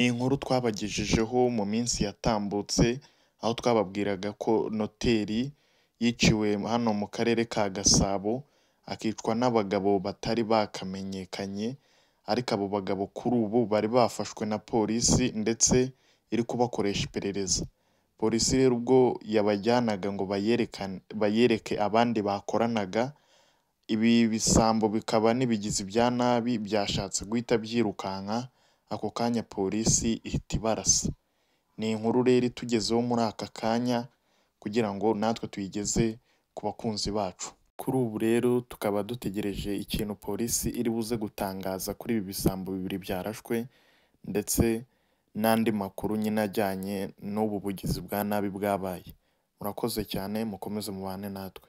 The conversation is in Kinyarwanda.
Ni inkuru twabagejejeho mu minsi yatambutse, aho twababwiraga ko noteri yiciwe hano mu karere ka Gasabo, akicwa n'abagabo batari bakamenyekanye, ariko abo bagabo kuri ubu bari bafashwe na polisi ndetse iri kubakoresha iperereza. Polisi rero ubwo yabajyanaga ngo bayereke abandi bakoranaga, ibi bisambo bikaba n'ibigizi bya nabi byashatse guhita byirukanka. ako kanya polisi ihita ibarasa, ni inkuru rero itugezeho muri aka kanya kugira ngo natwe tuyigeze ku bakunzi bacu, kuri ubu rero tukaba dutegereje ikintu polisi iri buze gutangaza kuri ibi bisambo bibiri byarashwe ndetse n'andi makuru nyine ajyanye n'ubu bugizi bwa nabi bwabaye, murakoze cyane mukomeze mubane natwe.